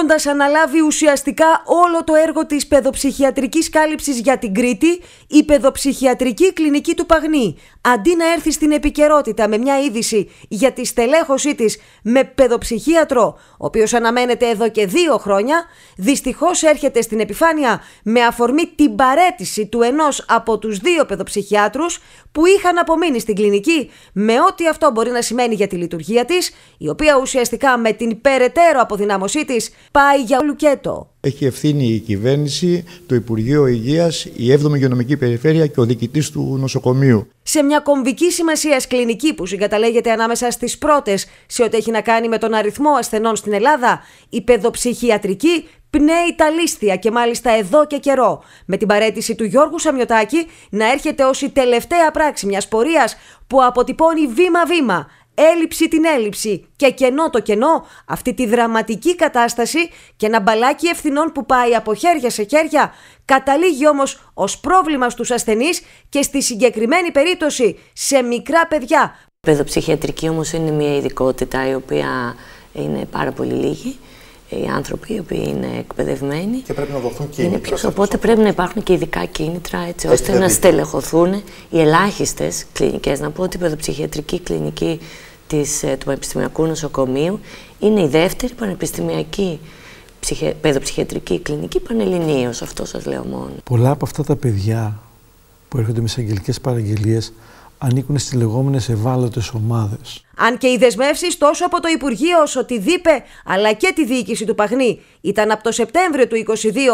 έχοντας αναλάβει ουσιαστικά όλο το έργο της παιδοψυχιατρικής κάλυψης για την Κρήτη, η παιδοψυχιατρική κλινική του Παγνή, αντί να έρθει στην επικαιρότητα με μια είδηση για τη στελέχωσή της με παιδοψυχίατρο, ο οποίος αναμένεται εδώ και δύο χρόνια, δυστυχώς έρχεται στην επιφάνεια με αφορμή την παρέτηση του ενός από τους δύο παιδοψυχιάτρους που είχαν απομείνει στην κλινική, με ό,τι αυτό μπορεί να σημαίνει για τη λειτουργία της, η οποία ουσιαστικά με την περαιτέρω αποδυνάμωσή της πάει για λουκέτο. Έχει ευθύνη η κυβέρνηση, το Υπουργείο Υγείας, η 7η Γεωνομική Περιφέρεια και ο διοικητής του νοσοκομείου. Σε μια κομβική σημασία κλινική που συγκαταλέγεται ανάμεσα στις πρώτες σε ό,τι έχει να κάνει με τον αριθμό ασθενών στην Ελλάδα, η παιδοψυχιατρική πνέει τα λίστια και μάλιστα εδώ και καιρό, με την παρέτηση του Γιώργου Σαμιωτάκη να έρχεται ως η τελευταία πράξη μιας πορείας που αποτυπώνει βήμα-βήμα έλλειψη την έλλειψη και κενό το κενό, αυτή τη δραματική κατάσταση και ένα μπαλάκι ευθυνών που πάει από χέρια σε χέρια, καταλήγει όμως ως πρόβλημα στους ασθενείς και στη συγκεκριμένη περίπτωση σε μικρά παιδιά. Η παιδοψυχιατρική όμως είναι μια ειδικότητα η οποία είναι πάρα πολύ λίγη οι άνθρωποι οι οποίοι είναι εκπαιδευμένοι. Και πρέπει να δοθούν κίνητρα. οπότε πρέπει να υπάρχουν και ειδικά κίνητρα έτσι ώστε να δείτε. στελεχωθούν οι ελάχιστες κλινικές. Να πω ότι η παιδοψυχιατρική κλινική της, ε, του Πανεπιστημιακού Νοσοκομείου. Είναι η δεύτερη πανεπιστημιακή ψυχε, παιδοψυχιατρική κλινική Πανελληνίως, αυτό σας λέω μόνο. Πολλά από αυτά τα παιδιά που έρχονται με εισαγγελικές παραγγελίες ανήκουν στις λεγόμενες ευάλωτες ομάδες. Αν και οι δεσμεύσεις τόσο από το Υπουργείο όσο τη ΔΥΠΕ αλλά και τη διοίκηση του Παγνή ήταν από το Σεπτέμβριο του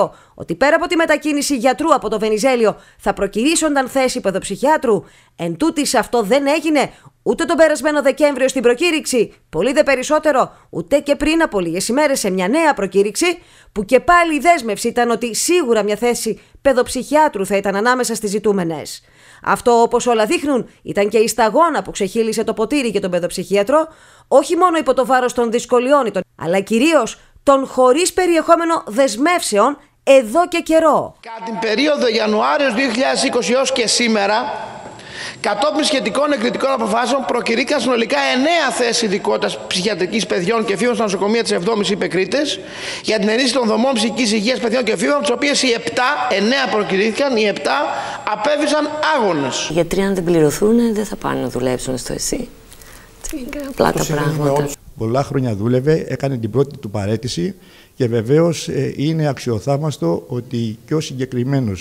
2022 ότι πέρα από τη μετακίνηση γιατρού από το Βενιζέλιο θα προκυρήσονταν θέση παιδοψυχιάτρου, εν αυτό δεν έγινε Ούτε τον περασμένο Δεκέμβριο στην προκήρυξη, πολύ δε περισσότερο, ούτε και πριν από λίγες ημέρες σε μια νέα προκήρυξη, που και πάλι η δέσμευση ήταν ότι σίγουρα μια θέση παιδοψυχιάτρου θα ήταν ανάμεσα στις ζητούμενες. Αυτό, όπως όλα δείχνουν, ήταν και η σταγόνα που ξεχύλισε το ποτήρι για τον παιδοψυχίατρο, όχι μόνο υπό το βάρος των δυσκολιών, αλλά κυρίως των χωρίς περιεχόμενο δεσμεύσεων εδώ και καιρό. Κατά την περίοδο Ιανουάριος 2020 έως και σήμερα, Κατόπιν σχετικών εκρητικών αποφάσεων, προκυρήκαν συνολικά 9 θέσεις ειδικότητας ψυχιατρικής παιδιών και φίλων στα νοσοκομεία της 7η για την ενίσχυση των δομών ψυχικής υγείας παιδιών και φίλων τις οποίες οι 7, 9 προκηρύχθηκαν, οι 7 απέβησαν άγονες. Οι γιατροί, αν δεν πληρωθούν, δεν θα πάνε να δουλέψουν στο ΕΣΥ. Είναι απλά τα πράγματα. Πολλά χρόνια δούλευε, έκανε την πρώτη του παρέτηση και βεβαίως ε, είναι αξιοθάμαστο ότι και ο συγκεκριμένος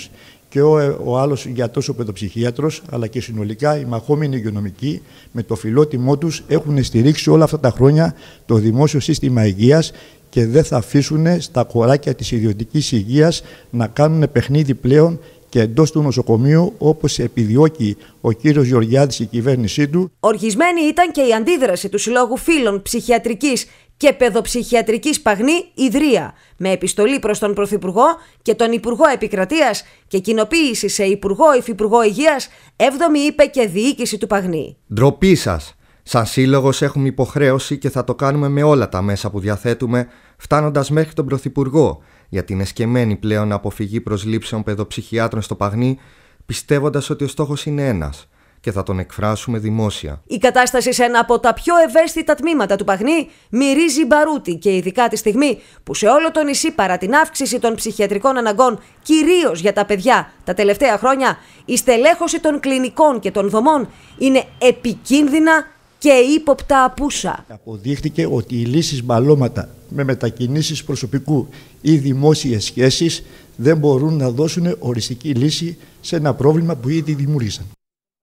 και ο, ε, ο άλλος γιατρός, ο παιδοψυχίατρος, αλλά και συνολικά οι μαχόμενοι υγειονομικοί με το φιλότιμό τους έχουν στηρίξει όλα αυτά τα χρόνια το δημόσιο σύστημα υγείας και δεν θα αφήσουν στα κοράκια της ιδιωτικής υγείας να κάνουν παιχνίδι πλέον και εντός του νοσοκομείου, όπως επιδιώκει ο κύριος Γεωργιάδης η κυβέρνησή του. Οργισμένη ήταν και η αντίδραση του Συλλόγου Φίλων Ψυχιατρικής και Παιδοψυχιατρικής Παγνή Ιδρία, με επιστολή προς τον Πρωθυπουργό και τον Υπουργό Επικρατείας και κοινοποίηση σε Υπουργό Υφυπουργό Υγείας, 7η είπε και διοίκηση του Παγνή. Ντροπή σας. Σαν σύλλογος έχουμε υποχρέωση και θα το κάνουμε με όλα τα μέσα που διαθέτουμε, φτάνοντας μέχρι τον Πρωθυπουργό για την εσκεμμένη πλέον αποφυγή προσλήψεων παιδοψυχιάτρων στο Παγνί, πιστεύοντας ότι ο στόχος είναι ένας και θα τον εκφράσουμε δημόσια. Η κατάσταση σε ένα από τα πιο ευαίσθητα τμήματα του Παγνί μυρίζει μπαρούτι και ειδικά τη στιγμή που σε όλο το νησί παρά την αύξηση των ψυχιατρικών αναγκών, κυρίως για τα παιδιά τα τελευταία χρόνια, η στελέχωση των κλινικών και των δομών είναι επικίνδυνα και ύποπτα απούσα. Αποδείχθηκε ότι οι λύσεις μπαλώματα με μετακινήσεις προσωπικού ή δημόσιες σχέσεις δεν μπορούν να δώσουν οριστική λύση σε ένα πρόβλημα που ήδη δημιούργησαν.